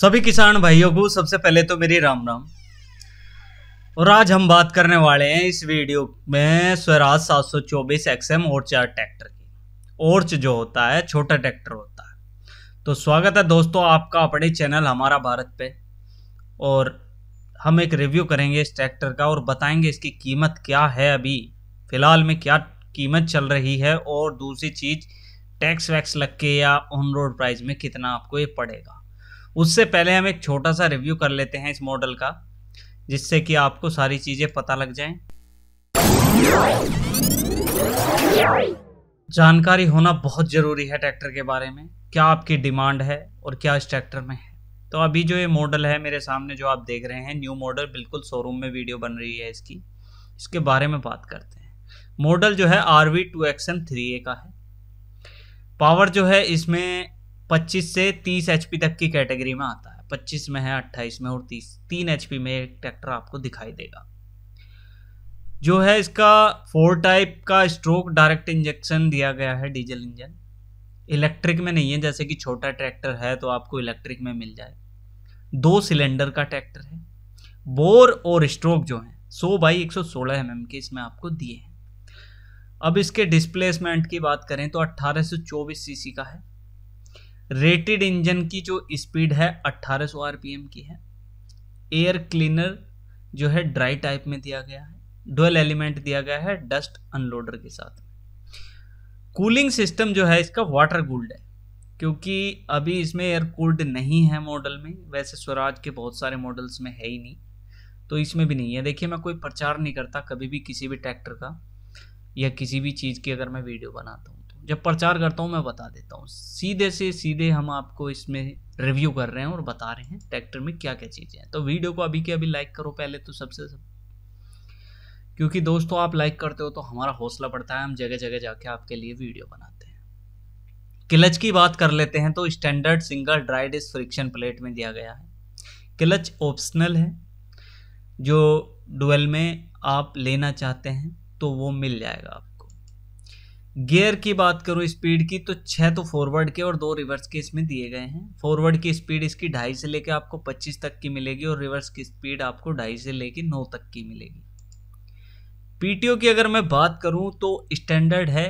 सभी किसान भाइयों को सबसे पहले तो मेरी राम राम और आज हम बात करने वाले हैं इस वीडियो में स्वराज 724 एक्सएम चार ट्रैक्टर की ओर्च जो होता है छोटा ट्रैक्टर होता है तो स्वागत है दोस्तों आपका अपने चैनल हमारा भारत पे और हम एक रिव्यू करेंगे इस ट्रैक्टर का और बताएंगे इसकी कीमत क्या है अभी फ़िलहाल में क्या कीमत चल रही है और दूसरी चीज़ टैक्स वैक्स लग के या ऑन रोड प्राइस में कितना आपको ये पड़ेगा उससे पहले हम एक छोटा सा रिव्यू कर लेते हैं इस मॉडल का जिससे कि आपको सारी चीज़ें पता लग जाएं। जानकारी होना बहुत ज़रूरी है ट्रैक्टर के बारे में क्या आपकी डिमांड है और क्या इस ट्रैक्टर में है तो अभी जो ये मॉडल है मेरे सामने जो आप देख रहे हैं न्यू मॉडल बिल्कुल शोरूम में वीडियो बन रही है इसकी इसके बारे में बात करते हैं मॉडल जो है R V two X three A का है पावर जो है इसमें 25 से 30 एच तक की कैटेगरी में आता है 25 में है 28 में और 30 तीन एच में एक ट्रैक्टर आपको दिखाई देगा जो है इसका फोर टाइप का स्ट्रोक डायरेक्ट इंजेक्शन दिया गया है डीजल इंजन इलेक्ट्रिक में नहीं है जैसे कि छोटा ट्रैक्टर है तो आपको इलेक्ट्रिक में मिल जाए दो सिलेंडर का ट्रैक्टर है बोर और स्ट्रोक जो है सो बाई एक सौ सोलह के इसमें आपको दिए हैं अब इसके डिस्प्लेसमेंट की बात करें तो अट्ठारह चौबीस सी का है रेटेड इंजन की जो स्पीड है 1800 आरपीएम की है एयर क्लीनर जो है ड्राई टाइप में दिया गया है डुअल एलिमेंट दिया गया है डस्ट अनलोडर के साथ कूलिंग सिस्टम जो है इसका वाटर कूल्ड है क्योंकि अभी इसमें एयर कूल्ड नहीं है मॉडल में वैसे स्वराज के बहुत सारे मॉडल्स में है ही नहीं तो इसमें भी नहीं है देखिए मैं कोई प्रचार नहीं करता कभी भी किसी भी ट्रैक्टर का या किसी भी चीज़ की अगर मैं वीडियो बनाता हूँ जब प्रचार करता हूँ मैं बता देता हूँ सीधे से सीधे हम आपको इसमें रिव्यू कर रहे हैं और बता रहे हैं ट्रैक्टर में क्या क्या चीज़ें हैं तो वीडियो को अभी के अभी लाइक करो पहले तो सबसे सब क्योंकि दोस्तों आप लाइक करते हो तो हमारा हौसला बढ़ता है हम जगह जगह जाके आपके लिए वीडियो बनाते हैं क्लच की बात कर लेते हैं तो स्टैंडर्ड सिंगल ड्राइड इस फ्रिक्शन प्लेट में दिया गया है क्लच ऑप्शनल है जो डुअल में आप लेना चाहते हैं तो वो मिल जाएगा गियर की बात करूँ स्पीड की तो छः तो फॉरवर्ड के और दो रिवर्स के इसमें दिए गए हैं फॉरवर्ड की स्पीड इसकी ढाई से लेकर आपको पच्चीस तक की मिलेगी और रिवर्स की स्पीड आपको ढाई से लेकर नौ तक की मिलेगी पीटीओ की अगर मैं बात करूँ तो स्टैंडर्ड है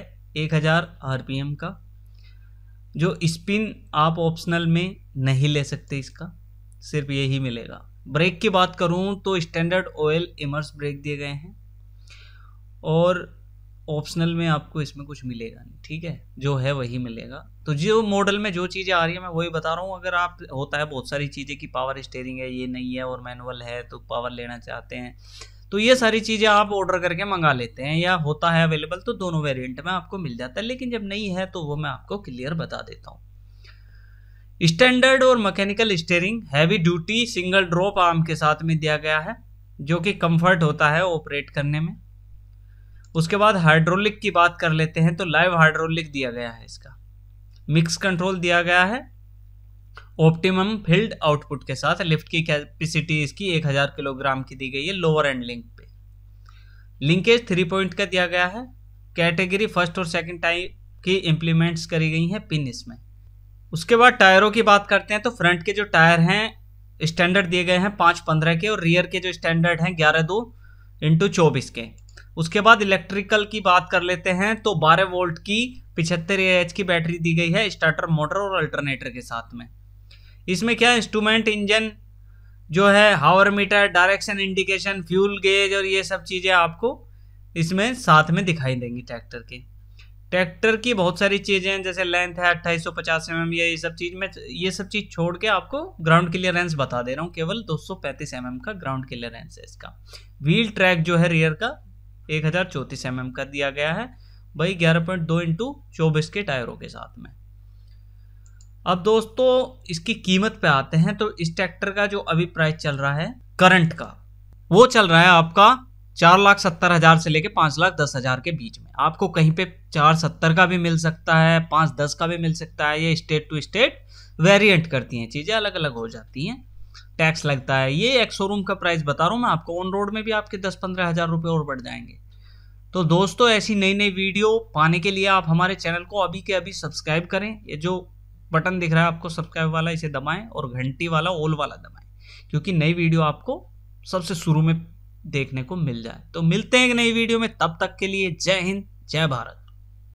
एक हज़ार आरपीएम का जो स्पिन आप ऑप्शनल में नहीं ले सकते इसका सिर्फ यही मिलेगा ब्रेक की बात करूँ तो स्टैंडर्ड ऑयल इमर्स ब्रेक दिए गए हैं और ऑप्शनल में आपको इसमें कुछ मिलेगा नहीं ठीक है जो है वही मिलेगा तो जो मॉडल में जो चीज़ें आ रही है मैं वही बता रहा हूँ अगर आप होता है बहुत सारी चीज़ें कि पावर स्टेयरिंग है ये नहीं है और मैनुअल है तो पावर लेना चाहते हैं तो ये सारी चीज़ें आप ऑर्डर करके मंगा लेते हैं या होता है अवेलेबल तो दोनों वेरियंट में आपको मिल जाता है लेकिन जब नहीं है तो वो मैं आपको क्लियर बता देता हूँ स्टैंडर्ड और mechanical steering heavy duty single drop arm के साथ में दिया गया है जो कि कंफर्ट होता है ऑपरेट करने में उसके बाद हाइड्रोलिक की बात कर लेते हैं तो लाइव हाइड्रोलिक दिया गया है इसका मिक्स कंट्रोल दिया गया है ऑप्टिमम फील्ड आउटपुट के साथ लिफ्ट की कैपेसिटी इसकी 1000 किलोग्राम की दी गई है लोअर एंड लिंक पे लिंकेज थ्री पॉइंट का दिया गया है कैटेगरी फर्स्ट और सेकंड टाइप की इम्प्लीमेंट्स करी गई हैं पिन इसमें उसके बाद टायरों की बात करते हैं तो फ्रंट के जो टायर हैं स्टैंडर्ड दिए गए हैं पाँच पंद्रह के और रियर के जो स्टैंडर्ड हैं ग्यारह दो इंटू चौबीस के उसके बाद इलेक्ट्रिकल की बात कर लेते हैं तो 12 वोल्ट की पिछहत्तर एच की बैटरी दी गई है स्टार्टर मोटर और अल्टरनेटर के साथ में इसमें क्या इंस्ट्रूमेंट इंजन जो है hour meter direction indication fuel gauge और ये सब चीज़ें आपको इसमें साथ में दिखाई देंगी ट्रैक्टर के ट्रैक्टर की बहुत सारी चीज़ें हैं जैसे लेंथ है अट्ठाईस सौ पचास एम mm, एम ये सब चीज़ में ये सब चीज़ छोड़ के आपको ग्राउंड क्लियरेंस बता दे रहा हूँ केवल दो सौ पैंतीस एम mm एम का ग्राउंड क्लियरेंस है इसका व्हील ट्रैक जो है रियर का एक हज़ार चौंतीस एम mm का दिया गया है भाई ग्यारह पॉइंट दो इंटू चौबीस के टायरों के साथ में अब दोस्तों इसकी कीमत पे आते हैं तो इस ट्रैक्टर का जो अभी प्राइस चल रहा है करंट का वो चल रहा है आपका चार लाख सत्तर हज़ार से लेके पांच लाख दस हज़ार के बीच में आपको कहीं पे चार सत्तर का भी मिल सकता है पांच दस का भी मिल सकता है ये स्टेट टू स्टेट वेरिएंट करती हैं चीज़ें अलग अलग हो जाती हैं टैक्स लगता है ये एक शोरूम का प्राइस बता रहा हूँ मैं आपको ऑन रोड में भी आपके दस पंद्रह हज़ार रुपये और बढ़ जाएंगे तो दोस्तों ऐसी नई नई वीडियो पाने के लिए आप हमारे चैनल को अभी के अभी सब्सक्राइब करें ये जो बटन दिख रहा है आपको सब्सक्राइब वाला इसे दबाएं और घंटी वाला ओल वाला दबाएं क्योंकि नई वीडियो आपको सबसे शुरू में देखने को मिल जाए तो मिलते हैं एक नई वीडियो में तब तक के लिए जय हिंद जय भारत